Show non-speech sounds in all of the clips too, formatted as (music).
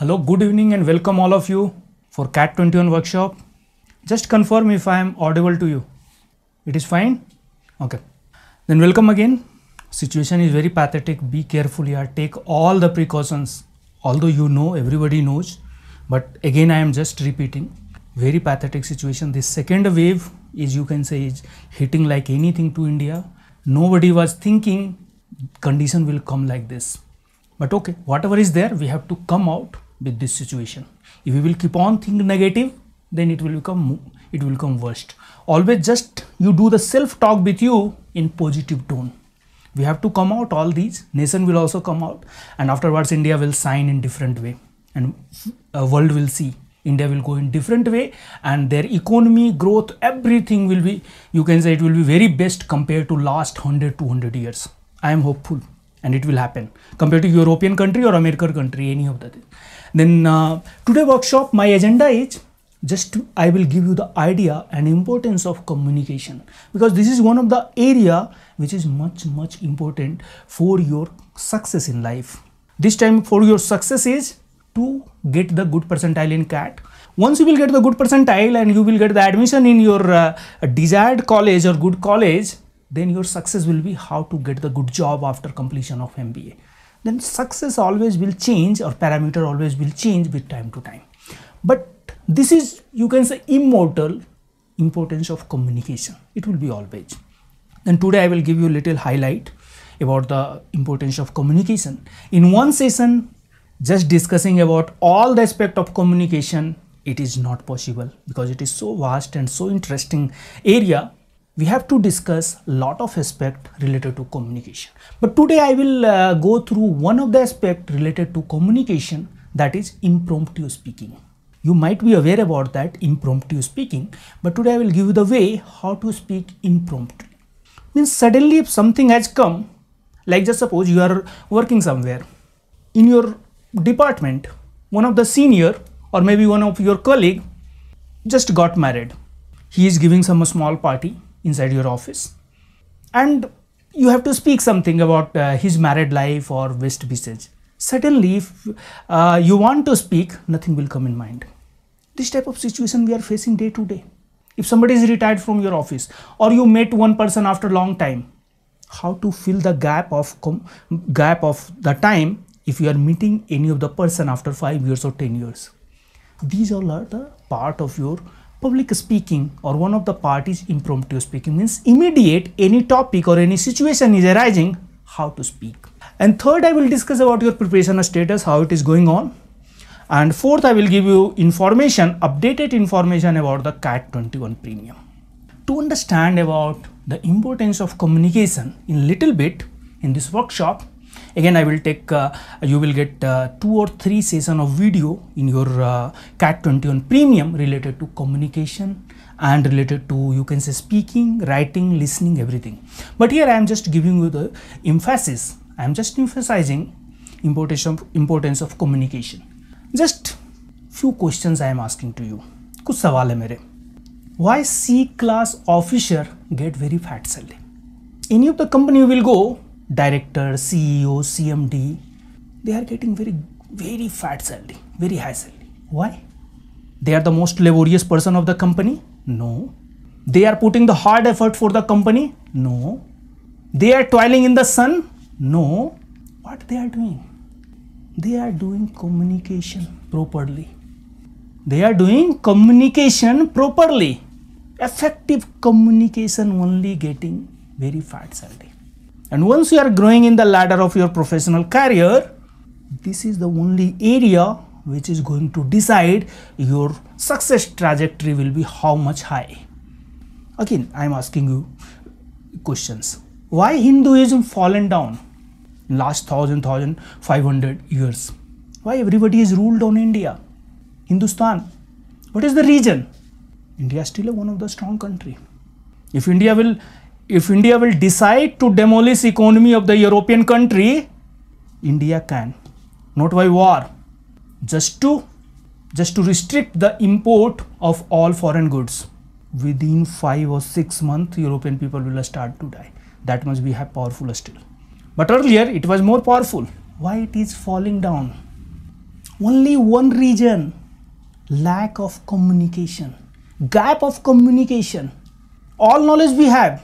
Hello, good evening and welcome all of you for CAT 21 workshop. Just confirm if I am audible to you. It is fine? Okay. Then welcome again. Situation is very pathetic. Be careful here. Take all the precautions. Although you know, everybody knows. But again, I am just repeating. Very pathetic situation. This second wave is you can say is hitting like anything to India. Nobody was thinking condition will come like this. But okay, whatever is there, we have to come out with this situation if we will keep on thinking negative then it will become it will become worst always just you do the self talk with you in positive tone we have to come out all these nation will also come out and afterwards india will sign in different way and uh, world will see india will go in different way and their economy growth everything will be you can say it will be very best compared to last 100 200 years i am hopeful and it will happen compared to European country or American country, any of that. Then uh, today workshop, my agenda is just to, I will give you the idea and importance of communication because this is one of the area which is much much important for your success in life. This time for your success is to get the good percentile in CAT. Once you will get the good percentile and you will get the admission in your uh, desired college or good college, then your success will be how to get the good job after completion of MBA. Then success always will change or parameter always will change with time to time. But this is you can say immortal importance of communication. It will be always. And today I will give you little highlight about the importance of communication. In one session, just discussing about all the aspect of communication, it is not possible because it is so vast and so interesting area we have to discuss lot of aspect related to communication but today i will uh, go through one of the aspect related to communication that is impromptu speaking you might be aware about that impromptu speaking but today i will give you the way how to speak impromptu means suddenly if something has come like just suppose you are working somewhere in your department one of the senior or maybe one of your colleague just got married he is giving some small party inside your office and you have to speak something about uh, his married life or West visage. Suddenly, if uh, you want to speak, nothing will come in mind. This type of situation we are facing day to day. If somebody is retired from your office or you met one person after long time, how to fill the gap of gap of the time if you are meeting any of the person after five years or ten years? These all are the part of your public speaking or one of the parties impromptu speaking means immediate any topic or any situation is arising how to speak and third i will discuss about your preparation status how it is going on and fourth i will give you information updated information about the cat 21 premium to understand about the importance of communication in little bit in this workshop again I will take uh, you will get uh, two or three session of video in your uh, CAT 21 premium related to communication and related to you can say speaking writing listening everything but here I am just giving you the emphasis I am just emphasizing importance of, importance of communication just few questions I am asking to you कुछ सवाल है मेरे why C class officer get very fat salary? any of the company will go director, CEO, CMD, they are getting very, very fat salary, very high salary. Why? They are the most laborious person of the company? No. They are putting the hard effort for the company? No. They are toiling in the sun? No. What they are doing? They are doing communication properly. They are doing communication properly. Effective communication only getting very fat salary. And once you are growing in the ladder of your professional career, this is the only area which is going to decide your success trajectory will be how much high. Again, I am asking you questions. Why Hinduism fallen down last 1500 years? Why everybody is ruled on India, Hindustan? What is the reason? India is still one of the strong country. If India will if India will decide to demolish economy of the European country, India can, not by war, just to, just to restrict the import of all foreign goods. Within five or six months, European people will start to die. That must we have powerful still. But earlier it was more powerful. Why it is falling down? Only one reason, lack of communication, gap of communication all knowledge we have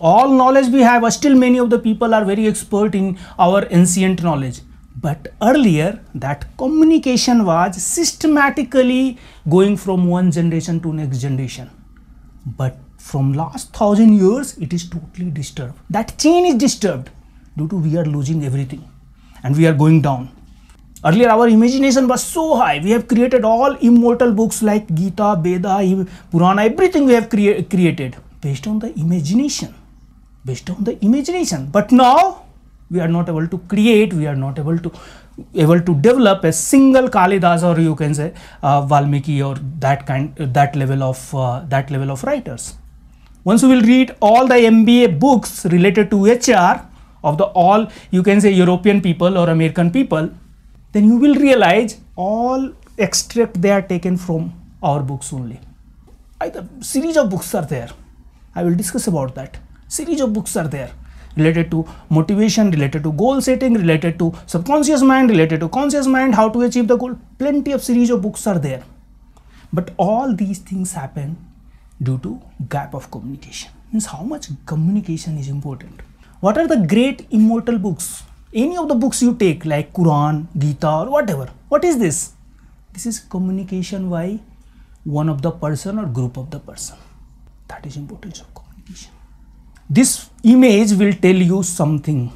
all knowledge we have still many of the people are very expert in our ancient knowledge but earlier that communication was systematically going from one generation to next generation but from last thousand years it is totally disturbed that chain is disturbed due to we are losing everything and we are going down earlier our imagination was so high we have created all immortal books like gita veda purana everything we have crea created based on the imagination based on the imagination but now we are not able to create we are not able to able to develop a single kalidas or you can say uh, valmiki or that kind that level of uh, that level of writers once you will read all the mba books related to hr of the all you can say european people or american people then you will realize all extract they are taken from our books only Either series of books are there i will discuss about that series of books are there related to motivation, related to goal setting, related to subconscious mind, related to conscious mind, how to achieve the goal. Plenty of series of books are there. But all these things happen due to gap of communication. Means how much communication is important. What are the great immortal books? Any of the books you take like Quran, Gita or whatever. What is this? This is communication by one of the person or group of the person. That is importance of communication this image will tell you something,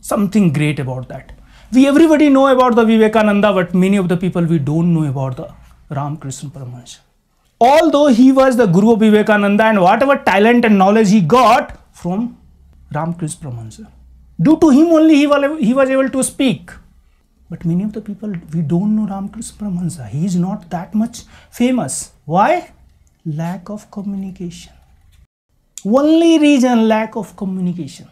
something great about that. We everybody know about the Vivekananda, but many of the people we don't know about the Ramakrishna Paramahansa. Although he was the Guru of Vivekananda and whatever talent and knowledge he got from Ramakrishna Paramahansa. Due to him only he was able to speak. But many of the people, we don't know Ramakrishna Paramahansa. He is not that much famous. Why? Lack of communication only reason lack of communication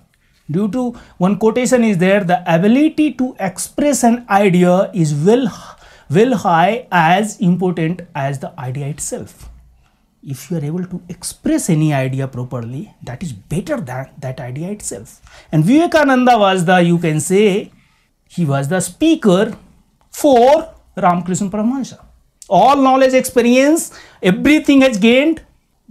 due to one quotation is there the ability to express an idea is well well high as important as the idea itself if you are able to express any idea properly that is better than that idea itself and vivekananda was the you can say he was the speaker for ramkrishna paramahansa all knowledge experience everything has gained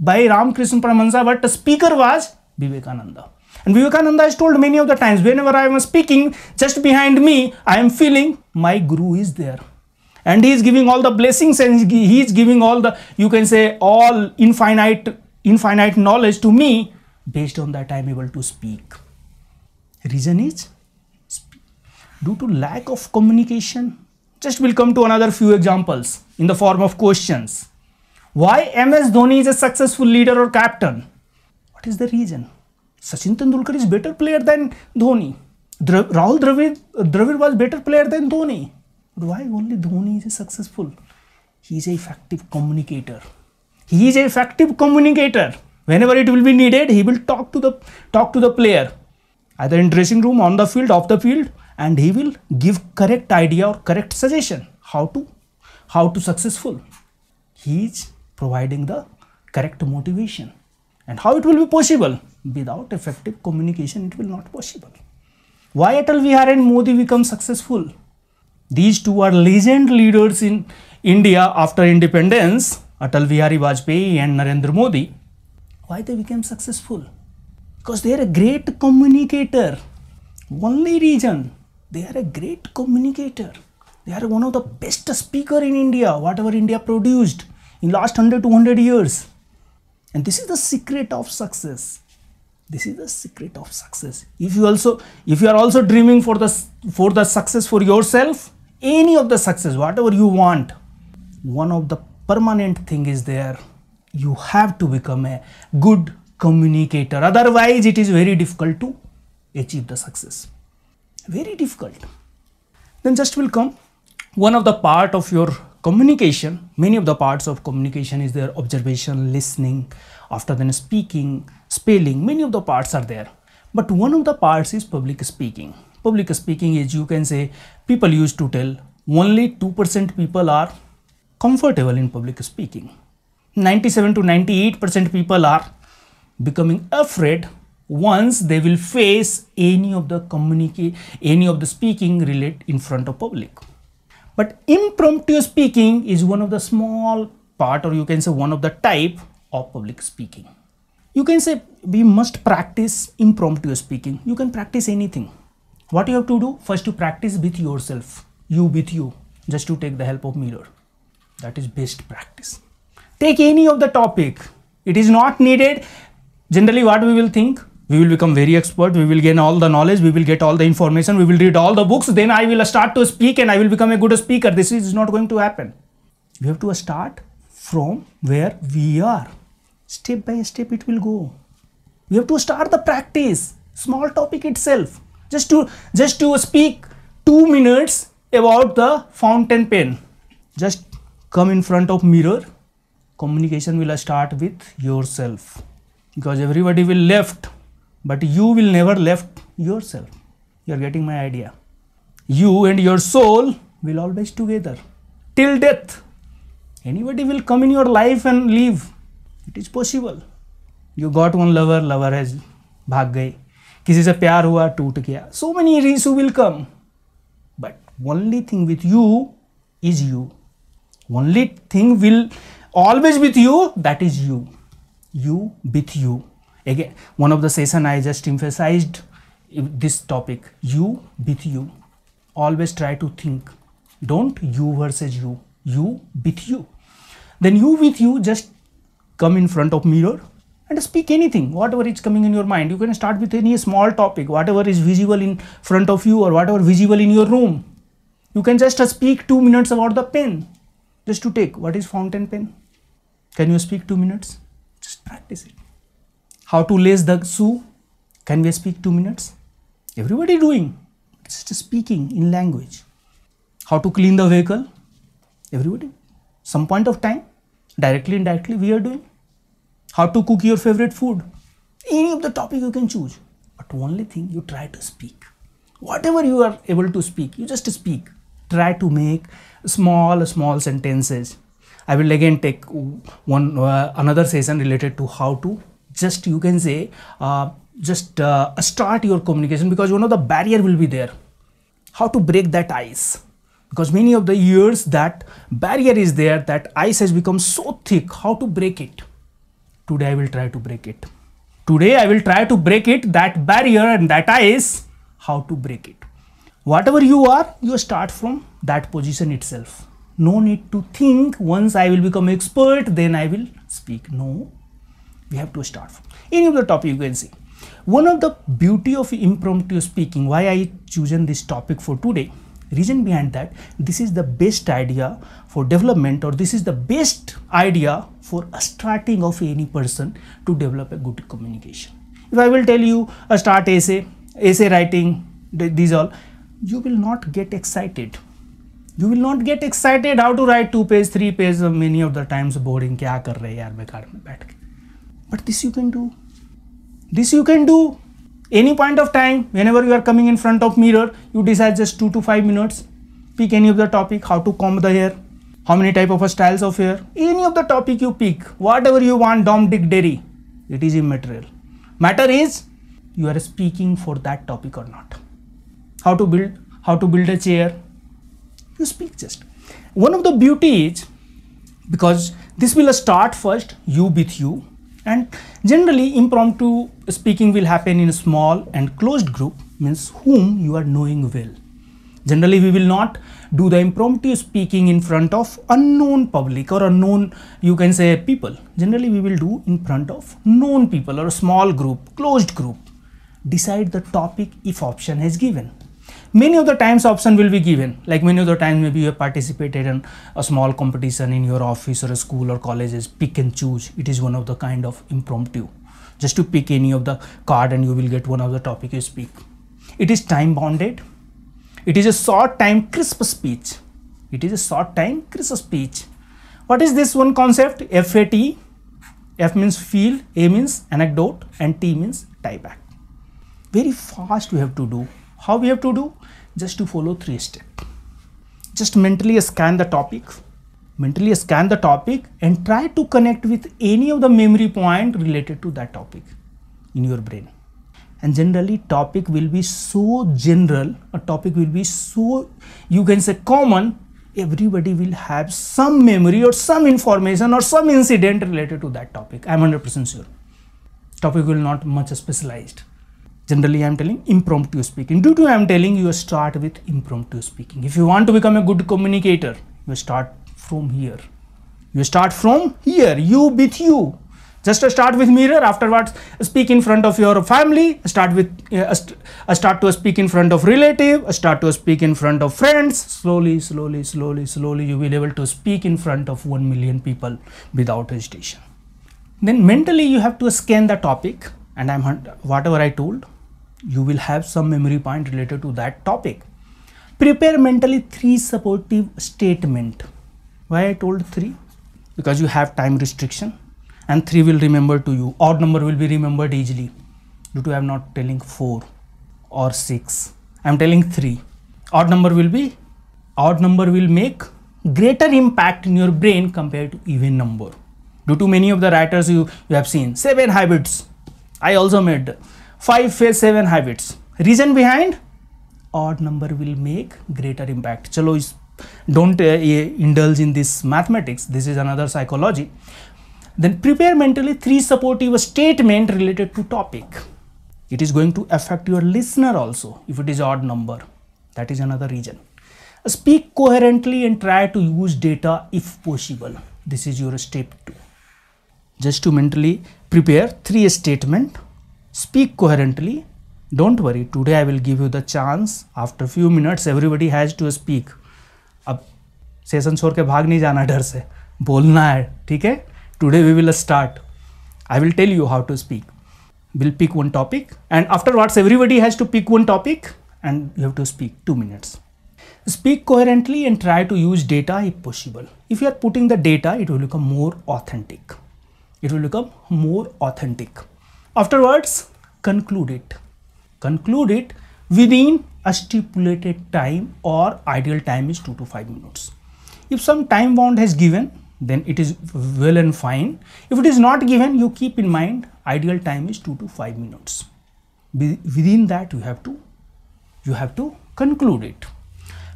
by Ramakrishna Paramahansa, but the speaker was Vivekananda. And Vivekananda has told many of the times, whenever I am speaking, just behind me, I am feeling my Guru is there. And he is giving all the blessings and he is giving all the, you can say, all infinite, infinite knowledge to me. Based on that, I am able to speak. Reason is, due to lack of communication, just we will come to another few examples in the form of questions. Why MS Dhoni is a successful leader or captain? What is the reason? Sachin Tendulkar is better player than Dhoni. Rahul Dravid, Dravid was better player than Dhoni. But why only Dhoni is a successful? He is a effective communicator. He is a effective communicator. Whenever it will be needed, he will talk to the talk to the player, either in dressing room, on the field, off the field, and he will give correct idea or correct suggestion how to how to successful. He is providing the correct motivation and how it will be possible without effective communication it will not possible why atal vihar and modi become successful these two are legend leaders in india after independence atal vihari vajpayee and narendra modi why they became successful because they are a great communicator only reason they are a great communicator they are one of the best speaker in india whatever india produced in last 100 200 years and this is the secret of success this is the secret of success if you also if you are also dreaming for the for the success for yourself any of the success whatever you want one of the permanent thing is there you have to become a good communicator otherwise it is very difficult to achieve the success very difficult then just will come one of the part of your communication many of the parts of communication is there observation listening after then speaking spelling many of the parts are there but one of the parts is public speaking public speaking is you can say people used to tell only 2% people are comfortable in public speaking 97 to 98% people are becoming afraid once they will face any of the communicate any of the speaking relate in front of public but impromptu speaking is one of the small part or you can say one of the type of public speaking. You can say we must practice impromptu speaking. You can practice anything. What you have to do? First to practice with yourself. You with you. Just to take the help of mirror. That is best practice. Take any of the topic. It is not needed. Generally what we will think? we will become very expert we will gain all the knowledge we will get all the information we will read all the books then i will start to speak and i will become a good speaker this is not going to happen we have to start from where we are step by step it will go we have to start the practice small topic itself just to just to speak 2 minutes about the fountain pen just come in front of mirror communication will start with yourself because everybody will left but you will never left yourself you are getting my idea you and your soul will always together till death anybody will come in your life and leave it is possible you got one lover lover has bhag gaye Kisi se प्यार hua, toot gaya. So many reasons will come. But only thing with you is you. Only thing will always with you. That is you. You with you again one of the session i just emphasized this topic you with you always try to think don't you versus you you with you then you with you just come in front of mirror and speak anything whatever is coming in your mind you can start with any small topic whatever is visible in front of you or whatever visible in your room you can just speak 2 minutes about the pen just to take what is fountain pen can you speak 2 minutes just practice it how to lace the shoe can we speak two minutes everybody doing just speaking in language how to clean the vehicle everybody some point of time directly and we are doing how to cook your favorite food any of the topic you can choose but only thing you try to speak whatever you are able to speak you just speak try to make small small sentences i will again take one uh, another session related to how to just you can say uh, just uh, start your communication because you know the barrier will be there how to break that ice because many of the years that barrier is there that ice has become so thick how to break it today i will try to break it today i will try to break it that barrier and that ice how to break it whatever you are you start from that position itself no need to think once i will become expert then i will speak no we have to start from any of the topic you can see one of the beauty of impromptu speaking why i chosen this topic for today reason behind that this is the best idea for development or this is the best idea for starting of any person to develop a good communication if i will tell you a start essay essay writing these all you will not get excited you will not get excited how to write two page three page many of the times boring kya kar rahe yaar bekar mein baith but this you can do this you can do any point of time whenever you are coming in front of mirror you decide just 2 to 5 minutes pick any of the topic how to comb the hair how many type of styles of hair any of the topic you pick whatever you want dom dick derry, it is immaterial matter is you are speaking for that topic or not how to build how to build a chair you speak just one of the beauty is because this will start first you with you and generally impromptu speaking will happen in a small and closed group means whom you are knowing well generally we will not do the impromptu speaking in front of unknown public or unknown you can say people generally we will do in front of known people or a small group closed group decide the topic if option has given many of the times option will be given like many of the times maybe you have participated in a small competition in your office or a school or colleges pick and choose it is one of the kind of impromptu just to pick any of the card and you will get one of the topic you speak it is time bounded it is a short time crisp speech it is a short time crisp speech what is this one concept fat f means feel a means anecdote and t means tie back very fast we have to do how we have to do just to follow three steps. Just mentally scan the topic, mentally scan the topic and try to connect with any of the memory point related to that topic in your brain. And generally topic will be so general, a topic will be so, you can say common, everybody will have some memory or some information or some incident related to that topic. I'm 100% sure. Topic will not much specialized generally i'm telling impromptu speaking due to i'm telling you start with impromptu speaking if you want to become a good communicator you start from here you start from here you with you just start with mirror afterwards speak in front of your family start with uh, uh start to speak in front of relative start to speak in front of friends slowly slowly slowly slowly you will be able to speak in front of 1 million people without hesitation then mentally you have to scan the topic and i'm whatever i told you will have some memory point related to that topic prepare mentally three supportive statement why i told three because you have time restriction and three will remember to you odd number will be remembered easily due to i'm not telling four or six i'm telling three odd number will be odd number will make greater impact in your brain compared to even number due to many of the writers you, you have seen seven habits i also made 5 phase 7 habits reason behind odd number will make greater impact chalo is don't uh, indulge in this mathematics this is another psychology then prepare mentally three supportive statement related to topic it is going to affect your listener also if it is odd number that is another reason speak coherently and try to use data if possible this is your step 2 just to mentally prepare three statement Speak coherently. Don't worry, today I will give you the chance. After few minutes, everybody has to speak. Ab session छोड़ ke bhag नहीं जाना डर से Bolna hai. ठीक है today we will start I will tell you how to speak will pick one topic and after what's everybody has to pick one topic and you have to speak to Speak coherently and try to use data if possible. If you are putting the data, it will become more authentic. It will become more authentic. Afterwards, conclude it. Conclude it within a stipulated time or ideal time is 2 to 5 minutes. If some time bound has given, then it is well and fine. If it is not given, you keep in mind ideal time is 2 to 5 minutes. Within that, you have to you have to conclude it.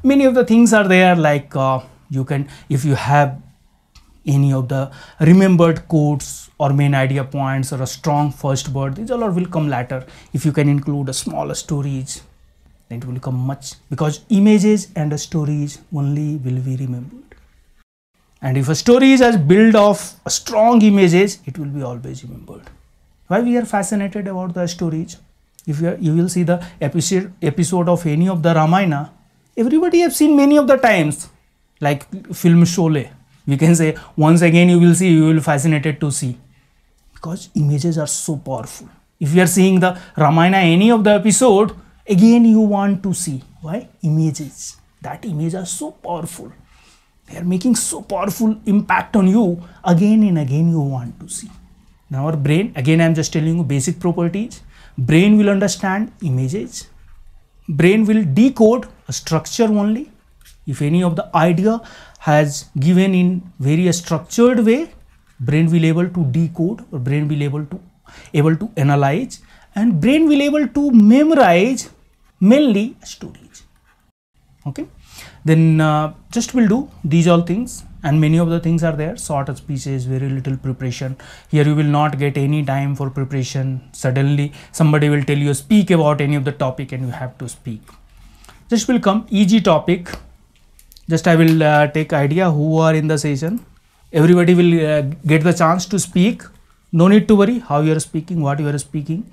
Many of the things are there like uh, you can if you have any of the remembered quotes or main idea points or a strong first word these all will come later if you can include a smaller stories then it will come much because images and stories only will be remembered and if a story is as built of strong images it will be always remembered why we are fascinated about the stories if you, are, you will see the episode episode of any of the ramayana everybody have seen many of the times like film shole we can say once again you will see you will fascinated to see because images are so powerful if you are seeing the ramayana any of the episode again you want to see why images that images are so powerful they are making so powerful impact on you again and again you want to see now our brain again i am just telling you basic properties brain will understand images brain will decode a structure only if any of the idea has given in very structured way brain will able to decode or brain will able to able to analyze and brain will able to memorize mainly stories okay then uh, just will do these all things and many of the things are there short speeches very little preparation here you will not get any time for preparation suddenly somebody will tell you speak about any of the topic and you have to speak just will come easy topic just i will uh, take idea who are in the session everybody will uh, get the chance to speak no need to worry how you are speaking what you are speaking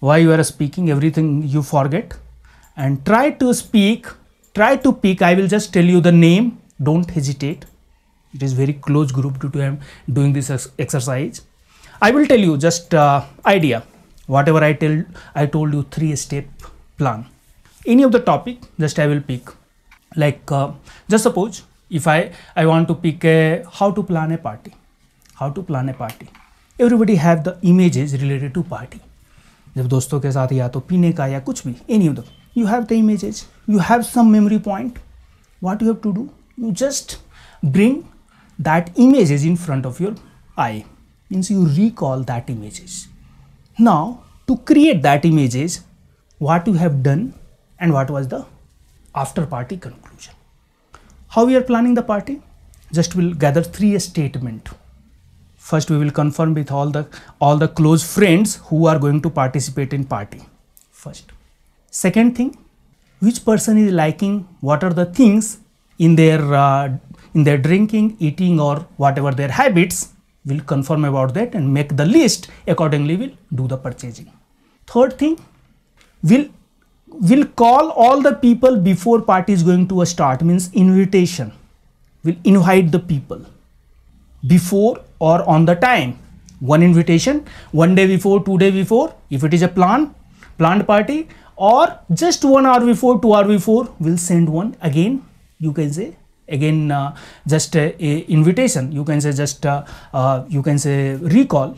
why you are speaking everything you forget and try to speak try to pick i will just tell you the name don't hesitate it is very close group to, to i am doing this exercise i will tell you just uh, idea whatever i tell i told you three step plan any of the topic just i will pick like uh, just suppose if I, I want to pick how to plan a party, how to plan a party. Everybody have the images related to party. जब दोस्तों के साथ या तो पीने का या कुछ भी any of the you have the images you have some what you have to do you just bring that images in front of your eye means you recall that images now to create that images what you have done and what was the after party conclusion how we are planning the party? Just we'll gather three statement. First, we will confirm with all the all the close friends who are going to participate in party. First. Second thing, which person is liking what are the things in their uh, in their drinking, eating or whatever their habits we'll confirm about that and make the list accordingly we'll do the purchasing third thing we'll will call all the people before party is going to a start means invitation will invite the people before or on the time one invitation one day before two day before if it is a plan planned party or just one hour before two hour before will send one again you can say again uh, just a, a, invitation you can say just uh, uh, you can say recall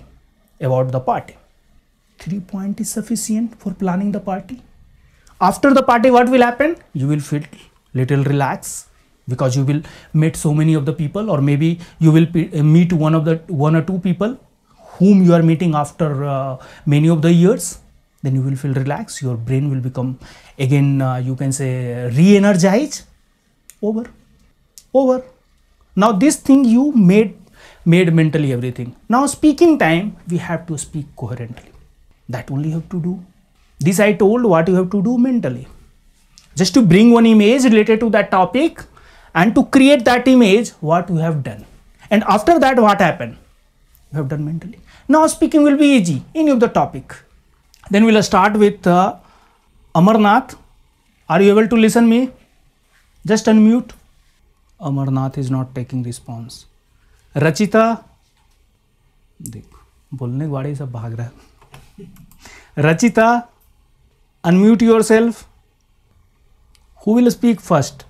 about the party three point is sufficient for planning the party after the party what will happen you will feel little relaxed because you will meet so many of the people or maybe you will uh, meet one of the one or two people whom you are meeting after uh, many of the years then you will feel relaxed your brain will become again uh, you can say re-energized over over now this thing you made made mentally everything now speaking time we have to speak coherently that only you have to do this I told what you have to do mentally. Just to bring one image related to that topic and to create that image what you have done. And after that what happened? You have done mentally. Now speaking will be easy, any of the topic. Then we'll start with uh, Amarnath. Are you able to listen me? Just unmute. Amarnath is not taking response. Rachita, देख बोलने वाले सब भाग Unmute yourself. Who will speak first?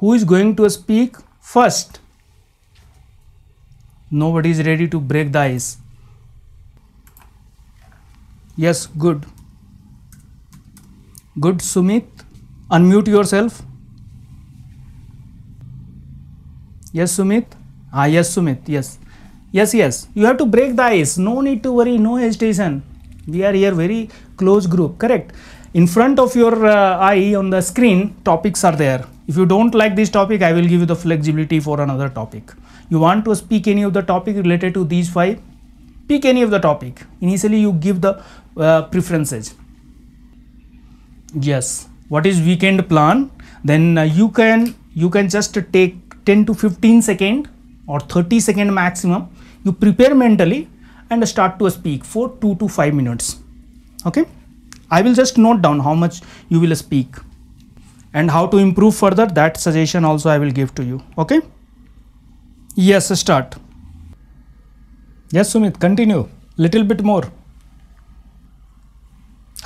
Who is going to speak first? Nobody is ready to break the ice. Yes, good. Good, Sumit. Unmute yourself. Yes, Sumit. Ah, yes, Sumit. Yes. Yes, yes. You have to break the ice. No need to worry. No hesitation. We are here very closed group correct in front of your uh, eye on the screen topics are there if you don't like this topic i will give you the flexibility for another topic you want to speak any of the topic related to these five pick any of the topic initially you give the uh, preferences yes what is weekend plan then uh, you can you can just take 10 to 15 second or 30 second maximum you prepare mentally and start to speak for 2 to 5 minutes okay i will just note down how much you will speak and how to improve further that suggestion also i will give to you okay yes start yes sumit continue little bit more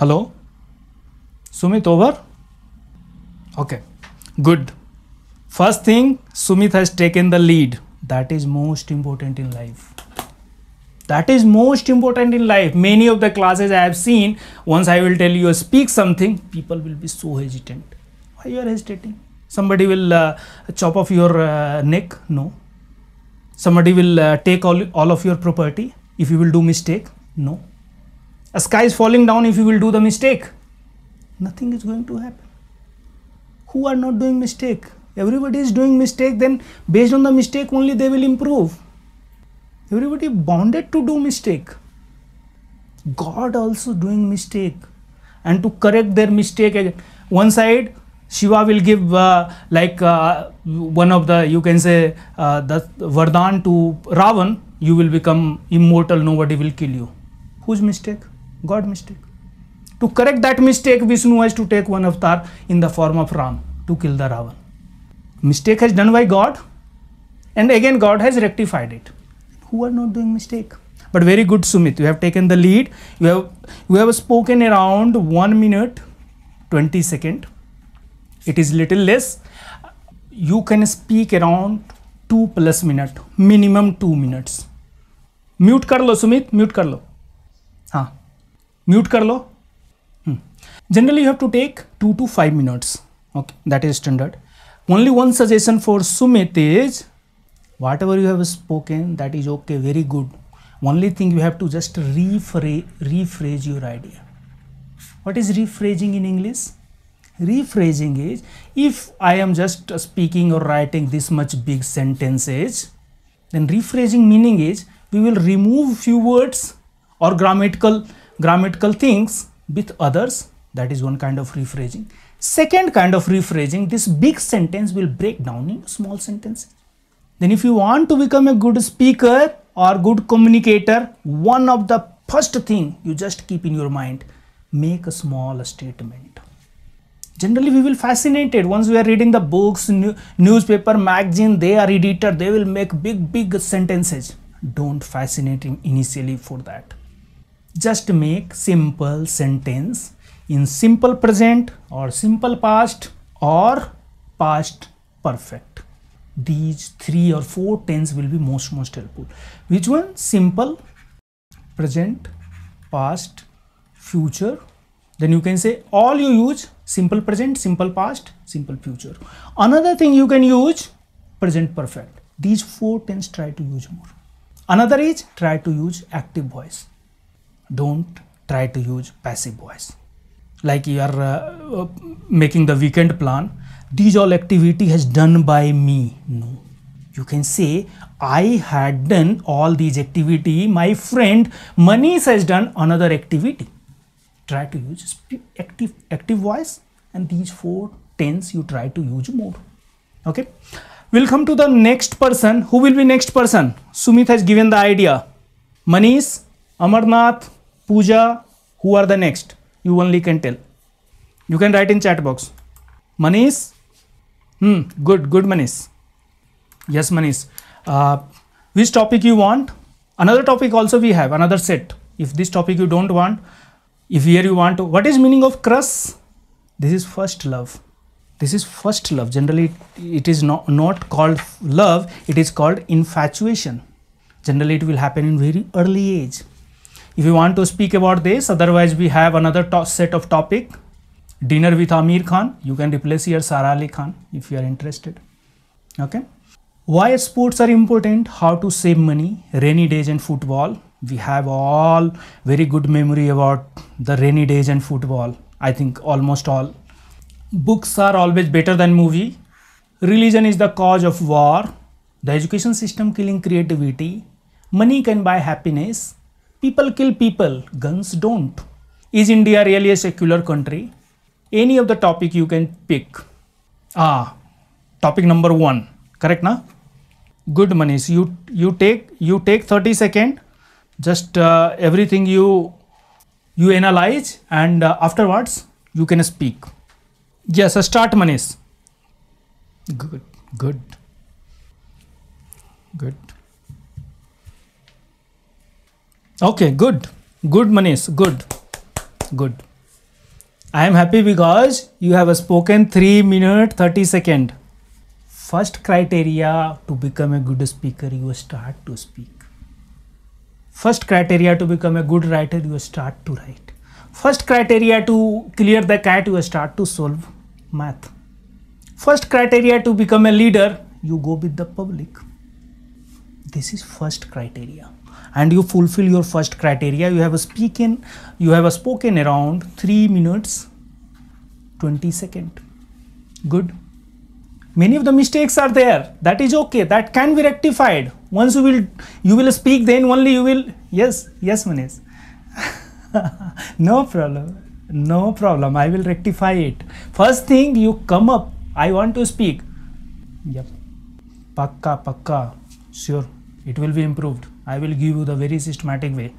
hello sumit over okay good first thing sumit has taken the lead that is most important in life that is most important in life many of the classes i have seen once i will tell you speak something people will be so hesitant why you are hesitating somebody will uh, chop off your uh, neck no somebody will uh, take all, all of your property if you will do mistake no a sky is falling down if you will do the mistake nothing is going to happen who are not doing mistake everybody is doing mistake then based on the mistake only they will improve everybody bounded to do mistake god also doing mistake and to correct their mistake eh, one side shiva will give uh, like uh, one of the you can say uh, the vardhan to ravan you will become immortal nobody will kill you whose mistake god mistake to correct that mistake vishnu has to take one avatar in the form of ram to kill the ravan mistake has done by god and again god has rectified it who are not doing mistake but very good sumit you have taken the lead you have you have spoken around 1 minute 20 second it is little less you can speak around 2 plus minute minimum 2 minutes Mute karlo, Sumit. Mute karlo. Ha. Mute karlo. Generally, you have to take two to five minutes. Okay, that is standard. Only one suggestion for Sumit is whatever you have spoken that is okay very good only thing you have to just rephrase, rephrase your idea what is rephrasing in english rephrasing is if i am just speaking or writing this much big sentences then rephrasing meaning is we will remove few words or grammatical grammatical things with others that is one kind of rephrasing second kind of rephrasing this big sentence will break down in small sentences then if you want to become a good speaker or good communicator, one of the first thing you just keep in your mind, make a small statement. Generally, we will fascinated once we are reading the books, new, newspaper, magazine, they are editor, they will make big, big sentences. Don't fascinate him initially for that. Just make simple sentence in simple present or simple past or past perfect these three or four will be most most helpful which one simple present past future then you can say all you use simple present simple past simple future another thing you can use present perfect these four try to use more another is try to use active voice don't try to use passive voice like you are uh, uh, making the weekend plan these all activity has done by me. No, you can say I had done all these activity. My friend Manish has done another activity. Try to use active active voice and these four tense you try to use more. Okay. We'll come to the next person. Who will be next person? Sumit has given the idea. Manish, Amarnath, Puja. Who are the next? You only can tell. You can write in chat box. Manish, Hmm, good, good Manish. Yes, Manish. Uh, which topic you want? Another topic also we have, another set. If this topic you don't want, if here you want to, what is meaning of crush? This is first love. This is first love. Generally, it is not, not called love, it is called infatuation. Generally, it will happen in very early age. If you want to speak about this, otherwise we have another set of topic Dinner with Amir Khan, you can replace here Sara Ali Khan if you are interested. Okay. Why sports are important, how to save money, rainy days and football. We have all very good memory about the rainy days and football. I think almost all. Books are always better than movie. Religion is the cause of war. The education system killing creativity. Money can buy happiness. People kill people, guns don't. Is India really a secular country? any of the topic you can pick ah topic number one correct na good manish you you take you take 30 second just uh, everything you you analyze and uh, afterwards you can speak yes uh, start manish good good good okay good good manish good good I am happy because you have spoken 3 minute 30 second. First criteria to become a good speaker, you start to speak. First criteria to become a good writer, you start to write. First criteria to clear the cat, you start to solve math. First criteria to become a leader, you go with the public. This is first criteria and you fulfill your first criteria you have a speaking you have a spoken around 3 minutes 20 second good many of the mistakes are there that is okay that can be rectified once you will you will speak then only you will yes yes Manish (laughs) no problem no problem I will rectify it first thing you come up I want to speak yep pakka pakka sure it will be improved I will give you the very systematic way.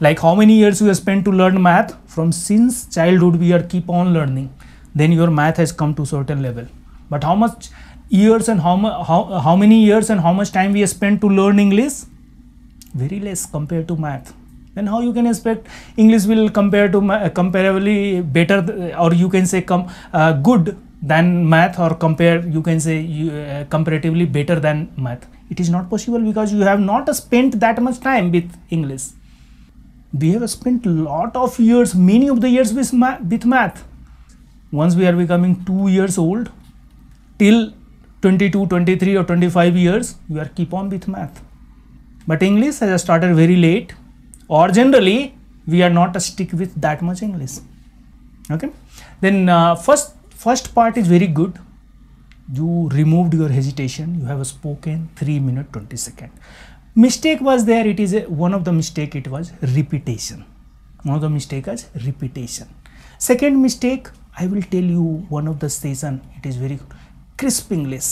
Like how many years you spent to learn math from since childhood we are keep on learning then your math has come to certain level. But how much years and how, how, how many years and how much time we have spent to learn English? Very less compared to math. Then how you can expect English will compare to uh, comparably better or you can say come uh, good than math or compare you can say you, uh, comparatively better than math it is not possible because you have not spent that much time with english we have spent lot of years many of the years with, ma with math once we are becoming 2 years old till 22 23 or 25 years you are keep on with math but english has started very late or generally we are not stick with that much english okay then uh, first first part is very good you removed your hesitation you have spoken 3 minute 20 second mistake was there it is a, one of the mistake it was repetition one of the mistake is repetition second mistake i will tell you one of the season it is very crispingless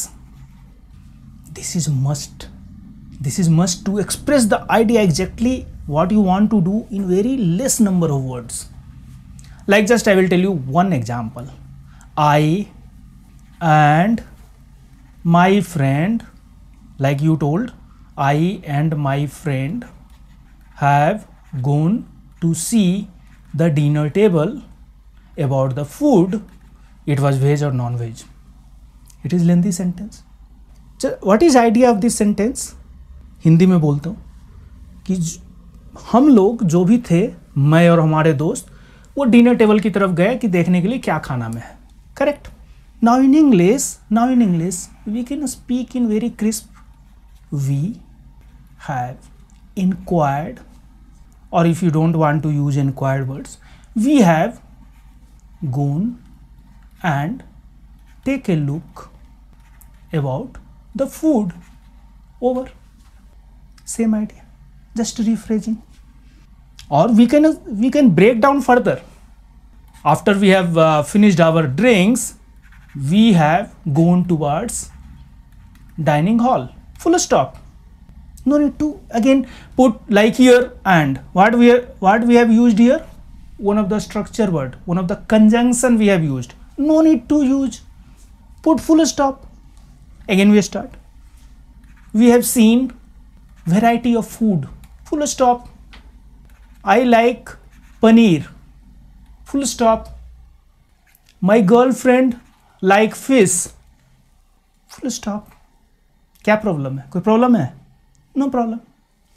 this is must this is must to express the idea exactly what you want to do in very less number of words like just i will tell you one example I and my friend like you told I and my friend have gone to see the dinner table about the food it was veg or non-veg it is lengthy sentence So, what is idea of this sentence Hindi में बोलता हूँ कि हम लोग जो भी थे मैं और हमारे दोस्त वो डिनर टेबल की तरफ गए कि देखने के लिए क्या खाना में है correct now in english now in english we can speak in very crisp we have inquired or if you don't want to use inquired words we have gone and take a look about the food over same idea just rephrasing or we can we can break down further after we have uh, finished our drinks we have gone towards dining hall full stop no need to again put like here and what we are what we have used here one of the structure word one of the conjunction we have used no need to use put full stop again we start we have seen variety of food full stop i like paneer full stop my girlfriend like fish full stop क्या problem है कोई problem. है no problem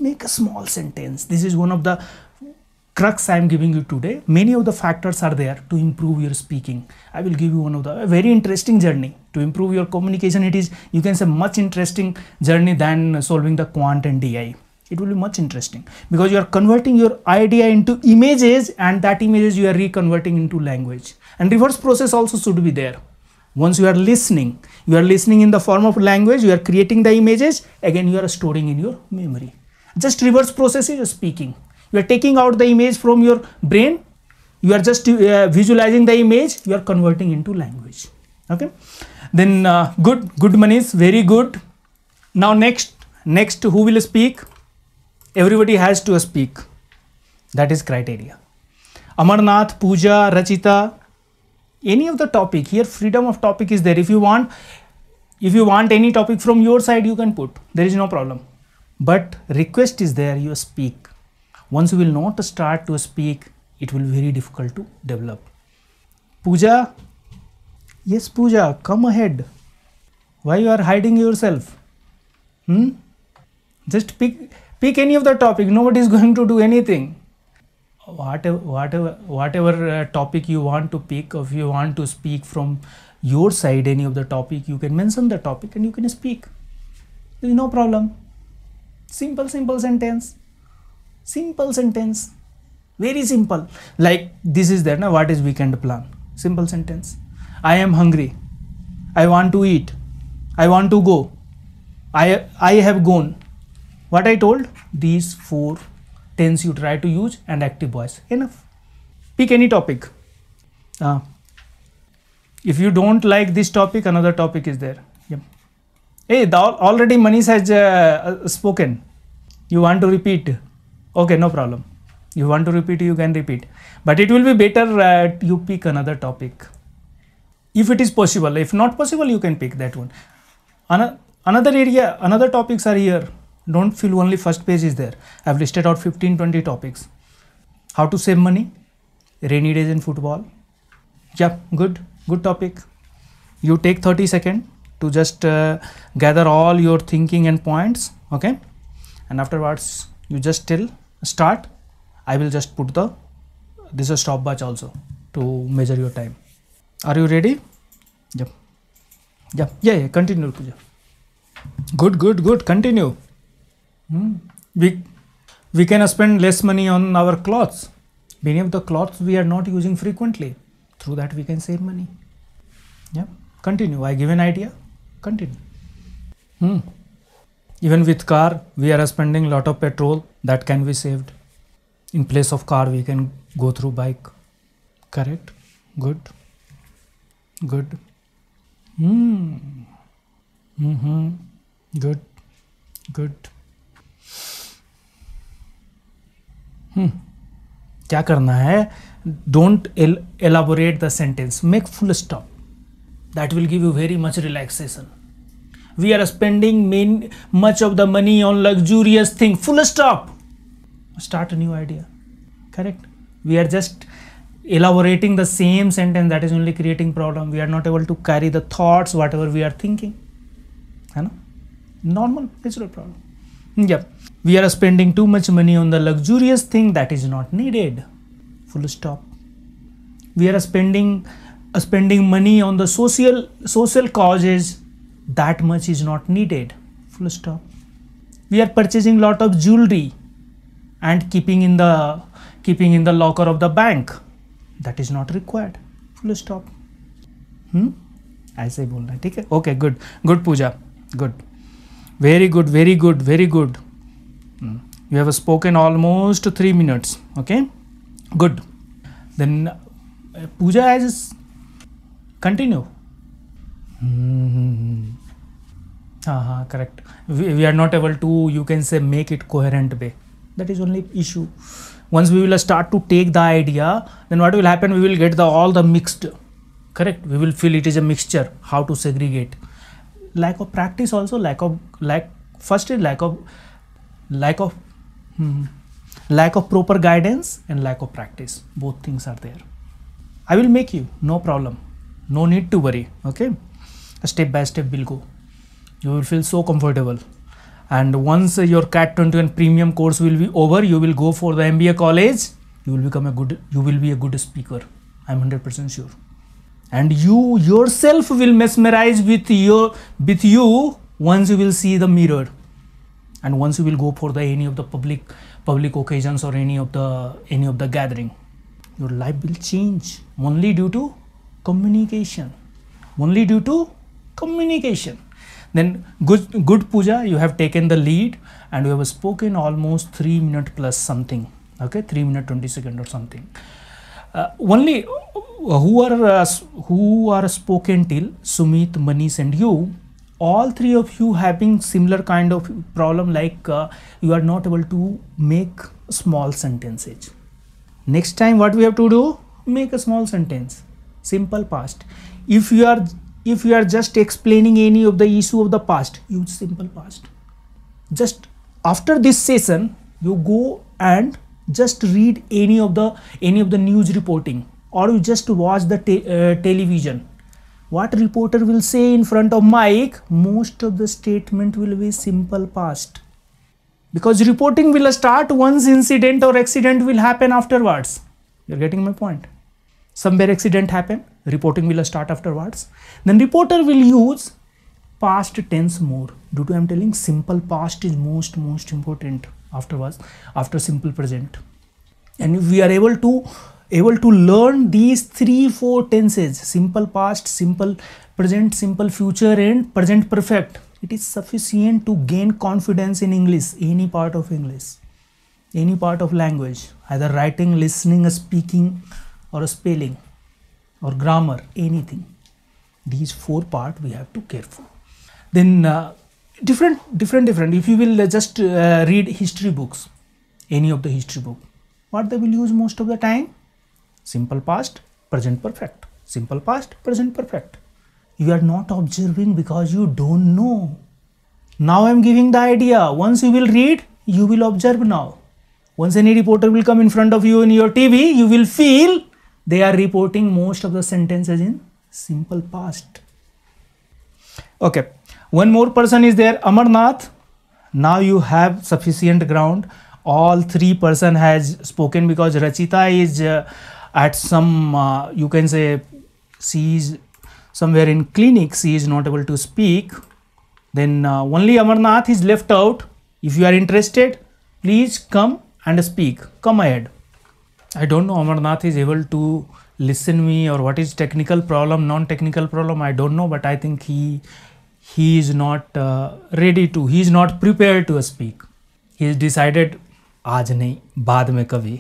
make a small sentence this is crux I am giving you today. Many of the factors are there to improve your speaking. I will give you one of the very interesting journey to improve your communication. It is, you can say, much interesting journey than solving the quant and DI it will be much interesting because you are converting your idea into images and that images you are reconverting into language and reverse process also should be there once you are listening you are listening in the form of language you are creating the images again you are storing in your memory just reverse process is speaking you are taking out the image from your brain you are just uh, visualizing the image you are converting into language okay then uh, good good manish very good now next next who will speak everybody has to speak. That is criteria. Amarnath, Puja, Rachita, any of the topic here freedom of topic is there if you want if you want any topic from your side you can put there is no problem but request is there you speak once you will not start to speak it will be very difficult to develop puja yes puja come ahead why you are hiding yourself hmm just pick pick any of the topic nobody is going to do anything whatever whatever whatever uh, topic you want to pick if you want to speak from your side any of the topic you can mention the topic and you can speak there is no problem simple simple sentence simple sentence very simple like this is there now what is weekend plan simple sentence i am hungry i want to eat i want to go i i have gone what I told these four you try to use and active voice enough pick any topic uh, if you don't like this topic another topic is there yep. hey the, already manish has uh, uh, spoken you want to repeat okay no problem you want to repeat you can repeat but it will be better you pick another topic if it is possible if not possible you can pick that one An another area another topics are here don't feel only first page is there i've listed out 15 20 topics how to save money rainy days in football yeah good good topic you take 30 second to just uh, gather all your thinking and points okay and afterwards you just till start i will just put the this is stopwatch also to measure your time are you ready yep yeah yeah, yeah continue good good good continue Hmm? We, we can spend less money on our clothes. Many of the clothes we are not using frequently. Through that we can save money. Yeah. Continue. I give an idea. Continue. Hmm. Even with car, we are spending lot of petrol that can be saved. In place of car, we can go through bike. Correct. Good. Good. Hmm. Mm-hmm. Good. Good. Hmm. क्या करना है don't elaborate the sentence make full stop that will give you very much relaxation we are spending many much of the money on luxurious thing full stop start a new idea correct we are just elaborating the same sentence that is only creating problem we are not able to carry the thoughts whatever we are thinking है ना normal natural problem Yep. We are spending too much money on the luxurious thing that is not needed. Full stop. We are spending uh, spending money on the social social causes that much is not needed. Full stop. We are purchasing lot of jewelry and keeping in the keeping in the locker of the bank. That is not required. Full stop. Hmm? ऐसे ही बोलना है ठीक है good good good Pooja very good very good very good hmm. you have spoken almost 3 minutes okay good then uh, puja has continue mm. uh-huh, correct we, we are not able to you can say make it coherent way that is only issue once we will start to take the idea then what will happen we will get the all the mixed correct we will feel it is a mixture how to segregate lack of practice also lack of lack first is lack of lack of hmm, lack of proper guidance and lack of practice both things are there i will make you no problem no need to worry okay step by step we'll go you will feel so comfortable and once your cat 21 premium course will be over you will go for the mba college you will become a good you will be a good speaker i'm 100% sure and you yourself will mesmerize with your with you once you will see the mirror and once you will go for the any of the public public occasions or any of the any of the gathering your life will change only due to communication only due to communication then good good puja you have taken the lead and you have spoken almost 3 minute plus something okay 3 minute 20 second or something uh, only uh, who are uh, who are spoken till Sumit, Manish, and you all three of you having similar kind of problem like uh, you are not able to make small sentences next time what we have to do make a small sentence simple past if you are if you are just explaining any of the issue of the past use simple past just after this session you go and just read any of the any of the news reporting or you just watch the te uh, television what reporter will say in front of mic most of the statement will be simple past because reporting will start once incident or accident will happen afterwards you're getting my point somewhere accident happen reporting will start afterwards then reporter will use past tense more due to i'm telling simple past is most most important afterwards after simple present and we are able to able to learn these three four tenses simple past simple present simple future and present perfect it is sufficient to gain confidence in english any part of english any part of language either writing listening speaking or spelling or grammar anything these four part we have to care for then uh, different different different if you will uh, just uh, read history books any of the history book what they will use most of the time simple past present perfect simple past present perfect you are not observing because you don't know now i am giving the idea once you will read you will observe now once any reporter will come in front of you in your tv you will feel they are reporting most of the sentences in simple past okay one more person is there amarnath now you have sufficient ground all three person has spoken because rachita is uh, at some uh, you can say she is somewhere in clinic she is not able to speak then uh, only amarnath is left out if you are interested please come and speak come ahead i don't know amarnath is able to listen me or what is technical problem non technical problem i don't know but i think he he is not uh, ready to he is not prepared to speak he has decided aaj nahi baad mein kabhi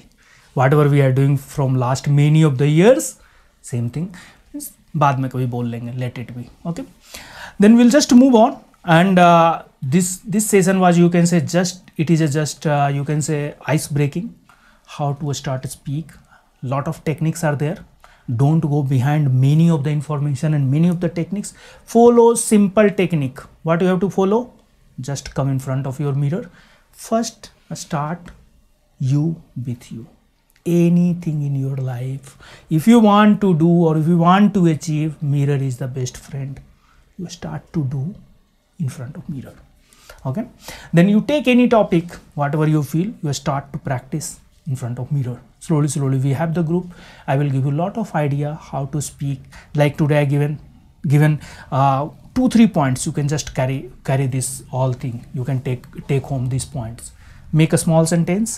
whatever we are doing from last many of the years same thing baad mein kabhi bol let it be okay then we'll just move on and uh, this this session was you can say just it is a just uh, you can say ice breaking how to start to speak lot of techniques are there don't go behind many of the information and many of the techniques follow simple technique what you have to follow just come in front of your mirror first start you with you anything in your life if you want to do or if you want to achieve mirror is the best friend you start to do in front of mirror okay then you take any topic whatever you feel you start to practice in front of mirror slowly slowly we have the group i will give you lot of idea how to speak like today i given given uh, two three points you can just carry carry this all thing you can take take home these points make a small sentence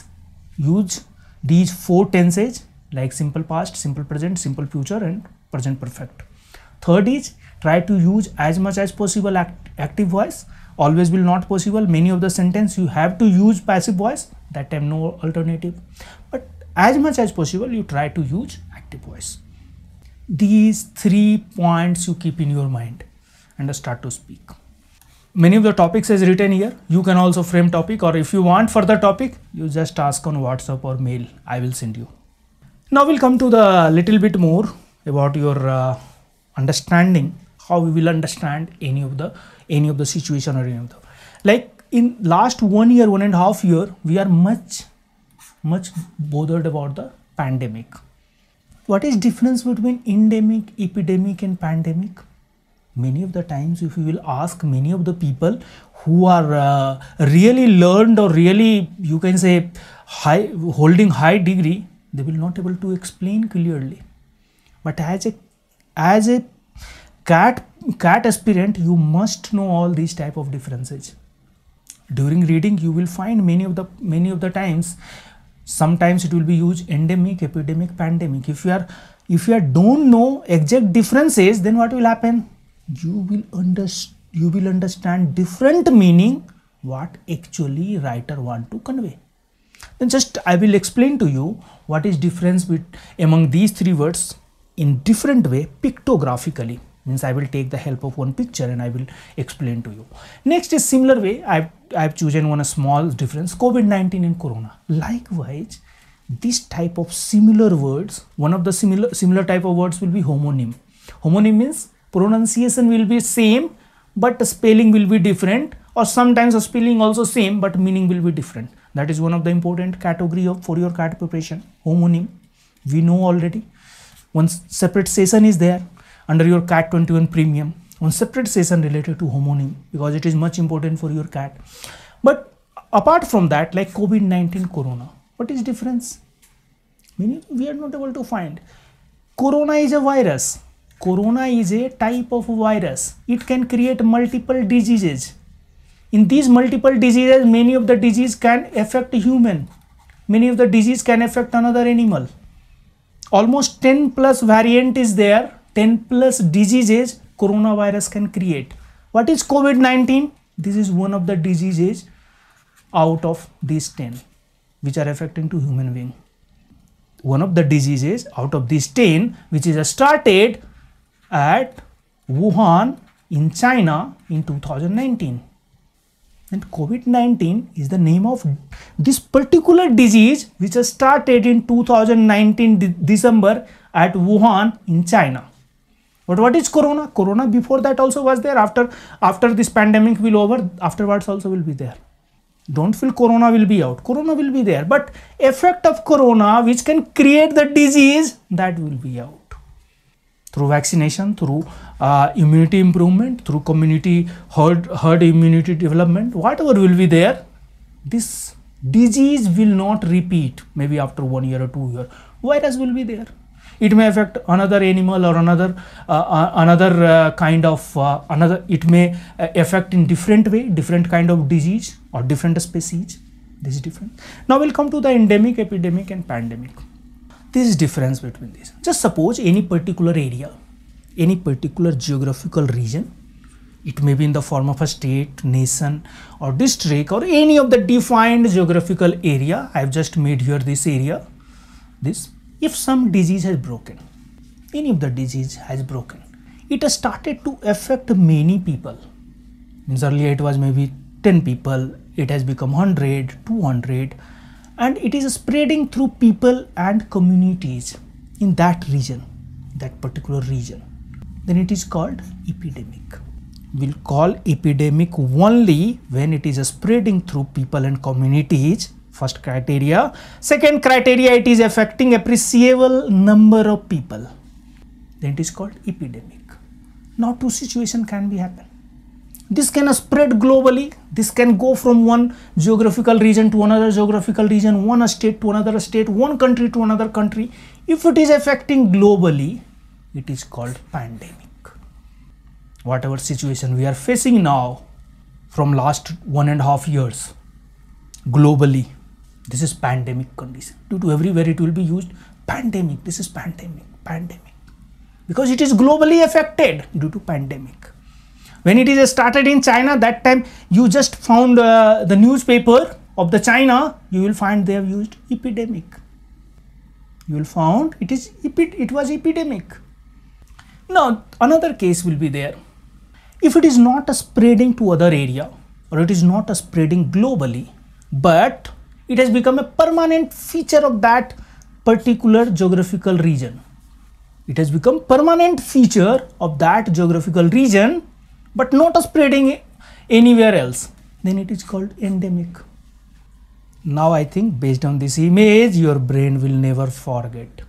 use these four tenses like simple past simple present simple future and present perfect third is try to use as much as possible act active voice always will not possible many of the sentence you have to use passive voice that time no alternative but as much as possible you try to use active voice these three points you keep in your mind and start to speak many of the topics is written here you can also frame topic or if you want further topic you just ask on whatsapp or mail i will send you now we'll come to the little bit more about your uh, understanding how we will understand any of the any of the situation or any of the like in last one year one and a half year we are much much bothered about the pandemic. What is difference between endemic, epidemic and pandemic? Many of the times if you will ask many of the people who are uh, really learned or really you can say high holding high degree, they will not able to explain clearly. But as a as a cat cat aspirant, you must know all these type of differences during reading you will find many of the many of the times sometimes it will be used endemic epidemic pandemic if you are if you are don't know exact differences then what will happen you will understand you will understand different meaning what actually writer want to convey then just i will explain to you what is difference with among these three words in different way pictographically means I will take the help of one picture and I will explain to you. Next is similar way I've, I've chosen one small difference COVID-19 and Corona. Likewise this type of similar words one of the similar similar type of words will be homonym. Homonym means pronunciation will be same but the spelling will be different or sometimes the spelling also same but meaning will be different. That is one of the important category of for your CAT preparation homonym we know already. One separate session is there under your cat 21 premium on separate session related to homonym because it is much important for your cat but apart from that like covid-19 corona what is difference meaning we are not able to find corona is a virus corona is a type of virus it can create multiple diseases in these multiple diseases many of the disease can affect human many of the disease can affect another animal almost 10 plus variant is there 10 plus diseases coronavirus can create. What is COVID-19? This is one of the diseases out of these 10 which are affecting to human being. One of the diseases out of these 10 which is started at Wuhan in China in 2019. And COVID-19 is the name of this particular disease which started in 2019 De December at Wuhan in China. But what is corona? Corona before that also was there. After after this pandemic will over, afterwards also will be there. Don't feel corona will be out. Corona will be there. But effect of corona which can create the disease that will be out through vaccination, through uh, immunity improvement, through community herd, herd immunity development, whatever will be there, this disease will not repeat maybe after one year or two year. Virus will be there it may affect another animal or another uh, uh, another uh, kind of uh, another it may uh, affect in different way different kind of disease or different species this is different now we'll come to the endemic epidemic and pandemic this is difference between these just suppose any particular area any particular geographical region it may be in the form of a state nation or district or any of the defined geographical area i have just made here this area this if some disease has broken, any of the disease has broken, it has started to affect many people. Means earlier it was maybe 10 people, it has become 100, 200 and it is spreading through people and communities in that region, that particular region. Then it is called epidemic. We'll call epidemic only when it is spreading through people and communities first criteria second criteria it is affecting appreciable number of people then it is called epidemic now two situation can be happen this can spread globally this can go from one geographical region to another geographical region one state to another state one country to another country if it is affecting globally it is called pandemic whatever situation we are facing now from last one and a half years globally this is pandemic condition due to everywhere it will be used pandemic this is pandemic pandemic because it is globally affected due to pandemic when it is started in china that time you just found uh, the newspaper of the china you will find they have used epidemic you will found it is it was epidemic now another case will be there if it is not spreading to other area or it is not spreading globally but it has become a permanent feature of that particular geographical region it has become permanent feature of that geographical region but not spreading anywhere else then it is called endemic now i think based on this image your brain will never forget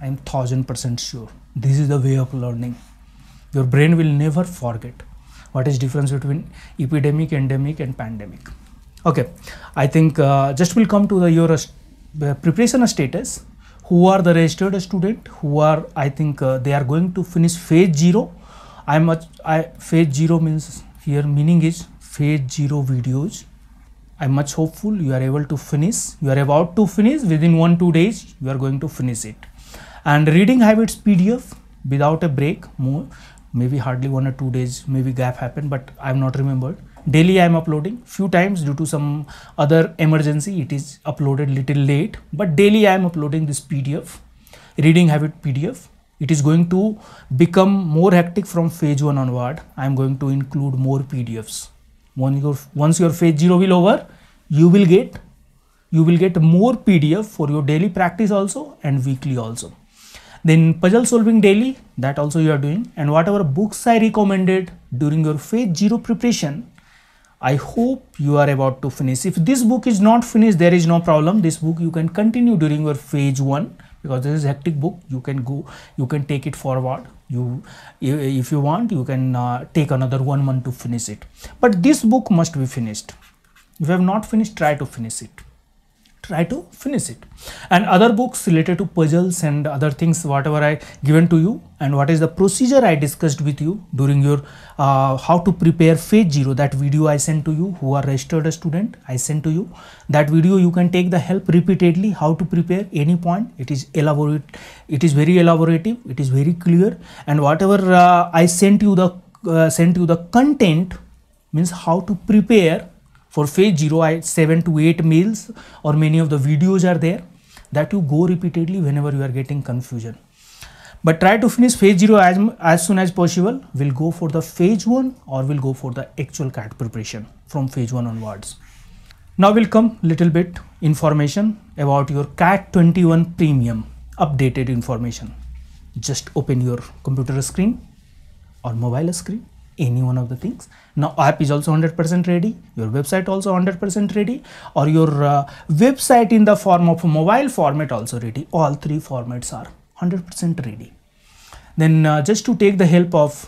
i am 1000% sure this is the way of learning your brain will never forget what is difference between epidemic endemic and pandemic Okay, I think uh, just we'll come to the your uh, uh, preparation status. Who are the registered student? Who are I think uh, they are going to finish phase zero. I much I phase zero means here meaning is phase zero videos. I'm much hopeful you are able to finish. You are about to finish within one two days. You are going to finish it. And reading habits PDF without a break more maybe hardly one or two days maybe gap happened but i'm not remembered daily I am uploading few times due to some other emergency it is uploaded little late but daily I am uploading this PDF reading habit PDF it is going to become more hectic from phase 1 onward I am going to include more PDFs once your, once your phase 0 will over you will get you will get more PDF for your daily practice also and weekly also then puzzle solving daily that also you are doing and whatever books i recommended during your phase zero preparation I hope you are about to finish. If this book is not finished, there is no problem. This book you can continue during your phase one because this is hectic book. You can go, you can take it forward. You, if you want, you can uh, take another one month to finish it. But this book must be finished. If you have not finished, try to finish it try to finish it and other books related to puzzles and other things whatever i given to you and what is the procedure i discussed with you during your uh, how to prepare phase zero that video i sent to you who are registered student i sent to you that video you can take the help repeatedly how to prepare any point it is elaborate it is very elaborative it is very clear and whatever uh, i sent you the uh, sent you the content means how to prepare for phase 0 i 7 to 8 mails or many of the videos are there that you go repeatedly whenever you are getting confusion but try to finish phase 0 as, as soon as possible we'll go for the phase 1 or we'll go for the actual cat preparation from phase 1 onwards now we will come little bit information about your cat 21 premium updated information just open your computer screen or mobile screen any one of the things now app is also 100% ready your website also 100% ready or your uh, website in the form of mobile format also ready all three formats are 100% ready then uh, just to take the help of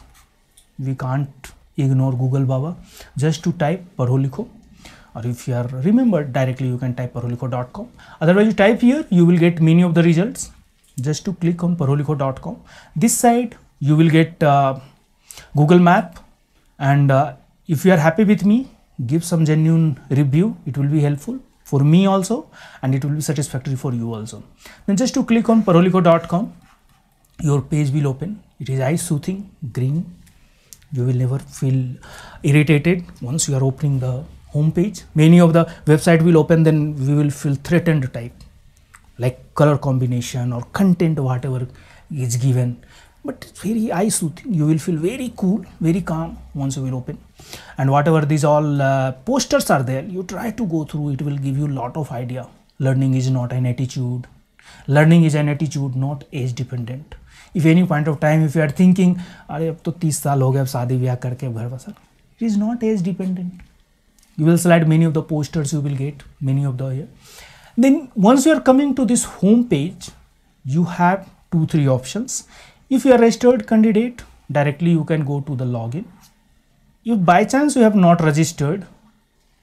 we can't ignore google baba just to type parholikho or if you are remembered directly you can type parholikho.com otherwise you type here you will get many of the results just to click on parholikho.com this side you will get uh, Google Map and uh, if you are happy with me give some genuine review it will be helpful for me also and it will be satisfactory for you also. Then just to click on parolico.com your page will open it is eye soothing green you will never feel irritated once you are opening the home page many of the website will open then we will feel threatened type like color combination or content whatever is given but very eye soothing you will feel very cool very calm once you will open and whatever these all uh, posters are there you try to go through it will give you lot of idea learning is not an attitude learning is an attitude not age dependent if any point of time if you are thinking 30 it is not age dependent you will slide many of the posters you will get many of the here then once you are coming to this home page you have two three options if you are registered candidate, directly you can go to the login. If by chance you have not registered,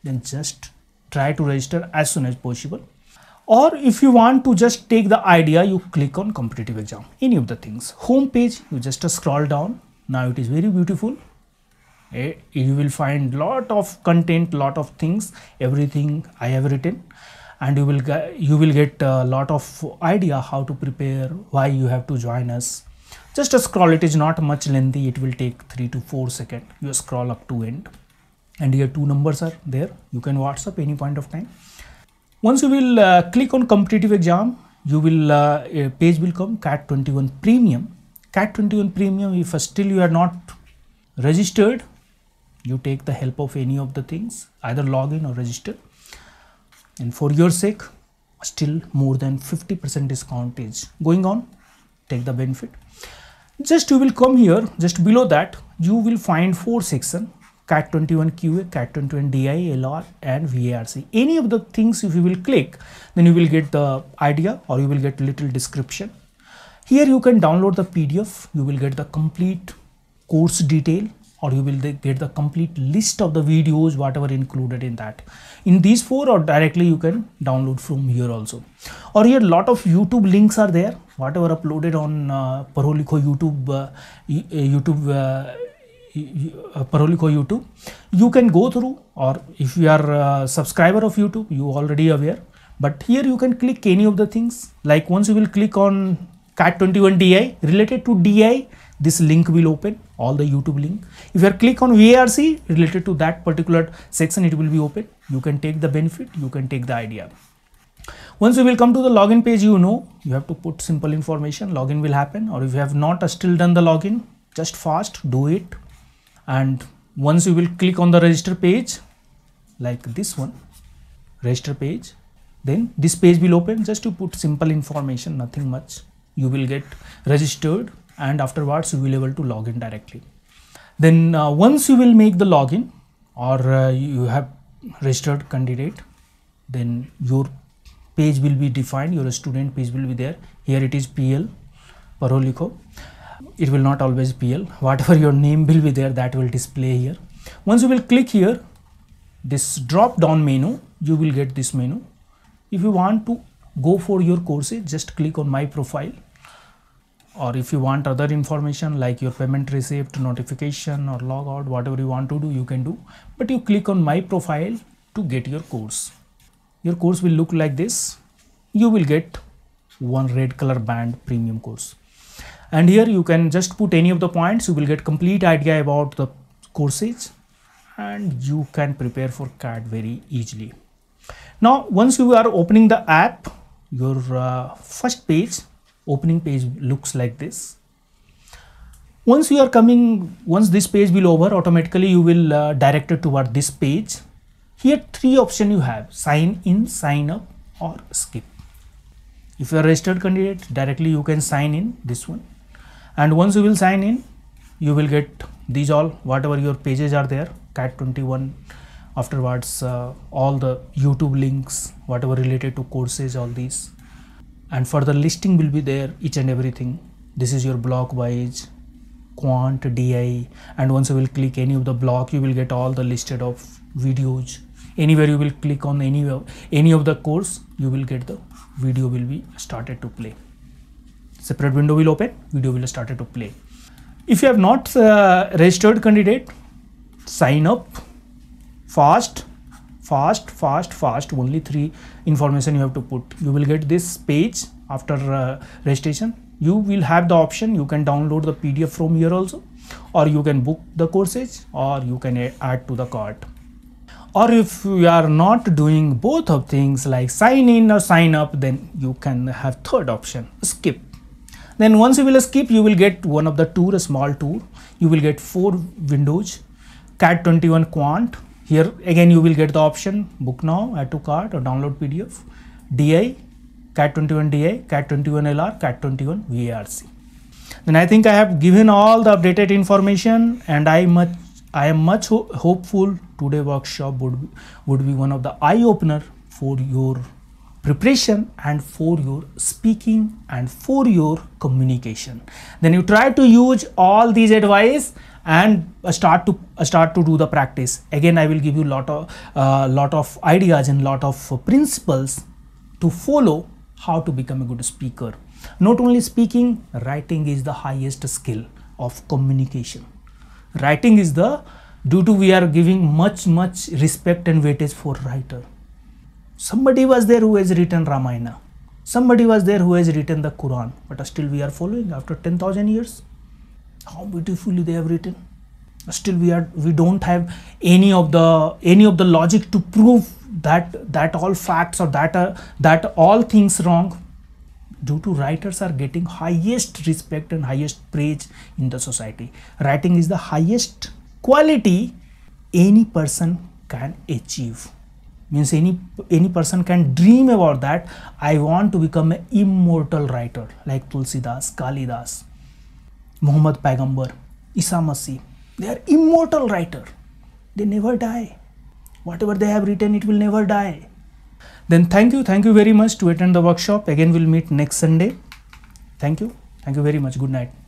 then just try to register as soon as possible. Or if you want to just take the idea, you click on competitive exam, any of the things. Home page, you just scroll down. Now it is very beautiful. Eh, you will find lot of content, lot of things, everything I have written and you will get, you will get a uh, lot of idea how to prepare, why you have to join us just a scroll it is not much lengthy it will take three to four second you scroll up to end and here two numbers are there you can whatsapp any point of time once you will uh, click on competitive exam you will uh, a page will come cat 21 premium cat 21 premium if still you are not registered you take the help of any of the things either login or register and for your sake still more than 50% discount is going on take the benefit just you will come here just below that you will find four section cat 21 qa cat 21 di lr and varc any of the things if you will click then you will get the idea or you will get little description here you can download the pdf you will get the complete course detail or you will get the complete list of the videos whatever included in that in these four or directly you can download from here also or here lot of youtube links are there whatever uploaded on uh, paroliko youtube uh, uh, youtube uh, uh Paroliko YouTube, you can go through, or if you are subscriber of YouTube, you already aware. But here you can click any of the things. Like once you will click on Cat 21 DI related to DI, this link will open all the YouTube link. If you click on VRC related to that particular section, it will be open. You can take the benefit, you can take the idea. Once you will come to the login page, you know, you have to put simple information, login will happen or if you have not uh, still done the login, just fast do it. And once you will click on the register page like this one, register page, then this page will open just to put simple information, nothing much. You will get registered and afterwards you will be able to log in directly. Then uh, once you will make the login or uh, you have registered candidate, then your page will be defined, your student page will be there. Here it is PL, Paroliko. It will not always PL, (laughs) whatever your name will be there that will display here. Once you will click here, this drop down menu, you will get this menu. If you want to go for your courses, just click on my profile or if you want other information like your payment receipt notification or logout whatever you want to do you can do but you click on my profile to get your course your course will look like this you will get one red color band premium course and here you can just put any of the points you will get complete idea about the courses and you can prepare for CAT very easily now once you are opening the app your uh, first page opening page looks like this once you are coming once this page will over automatically you will uh, direct it toward this page here three option you have sign in sign up or skip if you are registered candidate directly you can sign in this one and once you will sign in you will get these all whatever your pages are there cat 21 afterwards uh, all the youtube links whatever related to courses all these and further listing will be there each and everything this is your block wise quant di and once you will click any of the block you will get all the listed of videos anywhere you will click on any any of the course you will get the video will be started to play separate window will open video will started to play if you have not uh, registered candidate sign up fast fast fast fast only three information you have to put you will get this page after uh, registration you will have the option you can download the pdf from here also or you can book the courses or you can add to the cart or if you are not doing both of things like sign in or sign up then you can have third option skip then once you will skip you will get one of the tour a small tour you will get four windows cat 21 quant here again you will get the option book now, add to cart or download PDF, DI, CAT21 DI, CAT21 LR, CAT21 VARC. Then I think I have given all the updated information and I much I am much ho hopeful today workshop would be, would be one of the eye opener for your preparation and for your speaking and for your communication. Then you try to use all these advice and uh, start to uh, start to do the practice again i will give you lot of uh, lot of ideas and lot of uh, principles to follow how to become a good speaker not only speaking writing is the highest skill of communication writing is the due to we are giving much much respect and weightage for writer somebody was there who has written ramayana somebody was there who has written the quran but still we are following after 10000 years how beautifully they have written still we are we don't have any of the any of the logic to prove that that all facts or that uh, that all things wrong due to writers are getting highest respect and highest praise in the society writing is the highest quality any person can achieve means any any person can dream about that i want to become an immortal writer like tulsidas kalidas Muhammad Paigambar, Isa Masih. They are immortal writer. They never die. Whatever they have written, it will never die. Then thank you, thank you very much to attend the workshop. Again, we'll meet next Sunday. Thank you, thank you very much. Good night.